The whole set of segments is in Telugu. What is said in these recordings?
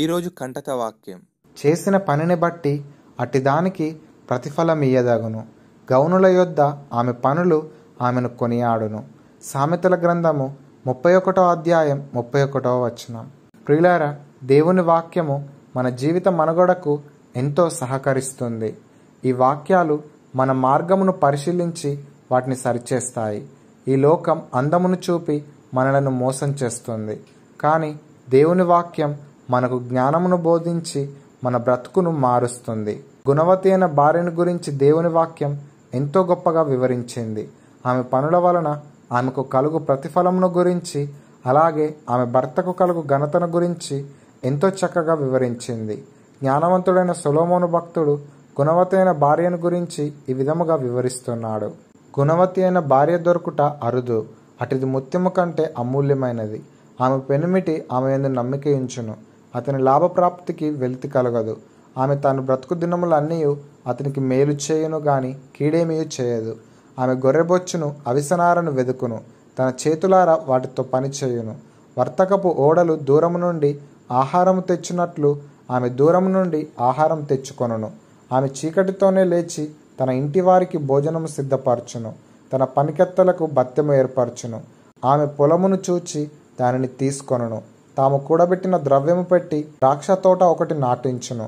ఈరోజు కంటక వాక్యం చేసిన పనిని బట్టి అటిదానికి ఇయ్యదగును గౌనుల యొద్ద ఆమె పనులు ఆమెను కొనియాడును సామెతల గ్రంథము ముప్పై ఒకటో అధ్యాయం ముప్పై ఒకటో వచనం ప్రియులార దేవుని వాక్యము మన జీవిత మనుగడకు ఎంతో సహకరిస్తుంది ఈ వాక్యాలు మన మార్గమును పరిశీలించి వాటిని సరిచేస్తాయి ఈ లోకం అందమును చూపి మనలను మోసం చేస్తుంది కానీ దేవుని వాక్యం మనకు జ్ఞానమును బోధించి మన బ్రతుకును మారుస్తుంది గుణవతి అయిన భార్యను గురించి దేవుని వాక్యం ఎంతో గొప్పగా వివరించింది ఆమె పనుల వలన ఆమెకు కలుగు ప్రతిఫలమును గురించి అలాగే ఆమె భర్తకు కలుగు ఘనతను గురించి ఎంతో చక్కగా వివరించింది జ్ఞానవంతుడైన సులోమోను భక్తుడు గుణవతి అయిన భార్యను గురించి ఈ విధముగా వివరిస్తున్నాడు గుణవతి అయిన భార్య దొరుకుట అరుదు అటుది ముత్యము కంటే అమూల్యమైనది ఆమె పెనిమిటి ఆమె ఎందు నమ్మిక ఉంచును అతని లాభప్రాప్తికి వెలితి కలగదు ఆమె తాను బ్రతుకు దినములన్నీ అతనికి మేలు చేయును గాని కీడేమీ చేయదు ఆమె గొర్రెబొచ్చును అవిసనారను వెదుకును తన చేతులారా వాటితో పని చేయును వర్తకపు ఓడలు దూరము నుండి ఆహారం తెచ్చినట్లు ఆమె దూరం నుండి ఆహారం తెచ్చుకొనును ఆమె చీకటితోనే లేచి తన ఇంటి వారికి భోజనము సిద్ధపరచును తన పనికెత్తలకు బత్తెము ఏర్పరచును ఆమె పొలమును చూచి దానిని తీసుకొనును తాము కూడబెట్టిన ద్రవ్యము పెట్టి ద్రాక్ష తోట ఒకటి నాటించును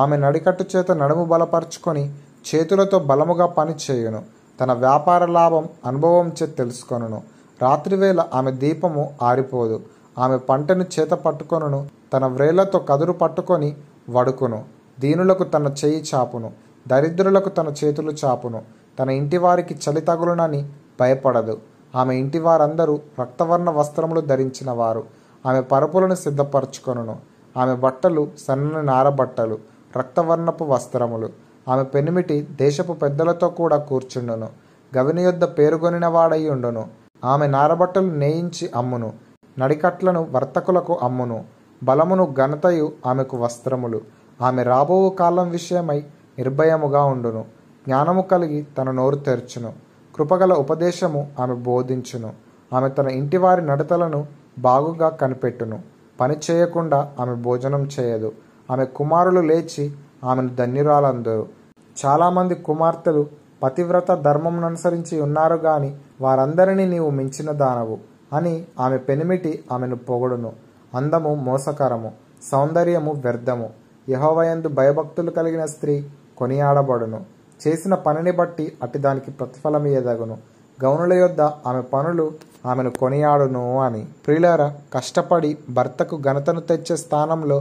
ఆమె నడికట్టు చేత నడుము బలపరుచుకొని చేతులతో బలముగా పని చేయును తన వ్యాపార లాభం అనుభవం చే తెలుసుకొనును రాత్రివేళ ఆమె దీపము ఆరిపోదు ఆమె పంటను చేత పట్టుకొనును తన వ్రేళ్లతో కదురు పట్టుకొని వడుకును దీనులకు తన చేయి చాపును దరిద్రులకు తన చేతులు చాపును తన ఇంటివారికి చలి తగులునని భయపడదు ఆమె ఇంటి వారందరూ రక్తవర్ణ వస్త్రములు ధరించిన వారు ఆమె పరపులను సిద్ధపరచుకొనను ఆమె బట్టలు సన్నని నారబట్టలు రక్తవర్ణపు వస్త్రములు ఆమె పెనిమిటి దేశపు పెద్దలతో కూడా కూర్చుండును గవిని యొద్ద పేరుగొనిన వాడై ఉండును ఆమె నారబట్టలు నేయించి అమ్మును నడికట్లను వర్తకులకు అమ్మును బలమును ఘనతయు ఆమెకు వస్త్రములు ఆమె రాబో కాలం విషయమై నిర్భయముగా ఉండును జ్ఞానము కలిగి తన నోరు తెరచును కృపగల ఉపదేశము ఆమె బోధించును ఆమె తన ఇంటివారి నడతలను బాగుగా కనిపెట్టును పని చేయకుండా ఆమె భోజనం చేయదు ఆమె కుమారులు లేచి ఆమెను ధన్యురాలందరు చాలామంది కుమార్తెలు పతివ్రత ధర్మం అనుసరించి ఉన్నారు గాని వారందరినీ నీవు మించిన దానవు అని ఆమె పెనిమిటి ఆమెను పొగడును అందము మోసకరము సౌందర్యము వ్యర్థము యహోవయందు భయభక్తులు కలిగిన స్త్రీ కొనియాడబడును చేసిన పనిని బట్టి అటిదానికి ప్రతిఫలం ఎదగును గౌనుల యొద్ద ఆమె పనులు ఆమెను కొనియాడును అని ప్రియులారా కష్టపడి భర్తకు ఘనతను తెచ్చే స్థానంలో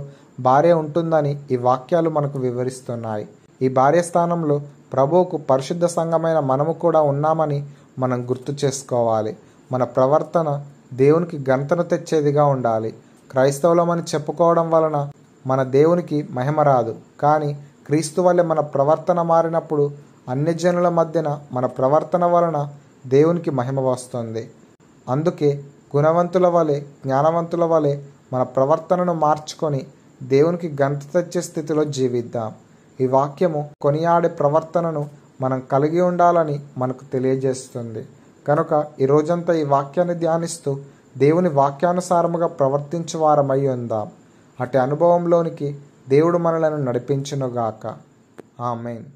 భార్య ఉంటుందని ఈ వాక్యాలు మనకు వివరిస్తున్నాయి ఈ భార్య స్థానంలో ప్రభువుకు పరిశుద్ధ సంఘమైన మనము కూడా ఉన్నామని మనం గుర్తు చేసుకోవాలి మన ప్రవర్తన దేవునికి ఘనతను తెచ్చేదిగా ఉండాలి క్రైస్తవులమని చెప్పుకోవడం వలన మన దేవునికి మహిమ రాదు కానీ క్రీస్తు వల్లే మన ప్రవర్తన మారినప్పుడు అన్ని జనుల మధ్యన మన ప్రవర్తన వలన దేవునికి మహిమ వస్తుంది అందుకే గుణవంతుల వలె జ్ఞానవంతుల వలె మన ప్రవర్తనను మార్చుకొని దేవునికి గంత తెచ్చే స్థితిలో జీవిద్దాం ఈ వాక్యము కొనియాడే ప్రవర్తనను మనం కలిగి ఉండాలని మనకు తెలియజేస్తుంది కనుక ఈ రోజంతా ఈ వాక్యాన్ని ధ్యానిస్తూ దేవుని వాక్యానుసారముగా ప్రవర్తించు వారమై ఉందాం అటు అనుభవంలోనికి దేవుడు మనలను నడిపించునుగాక ఆమెన్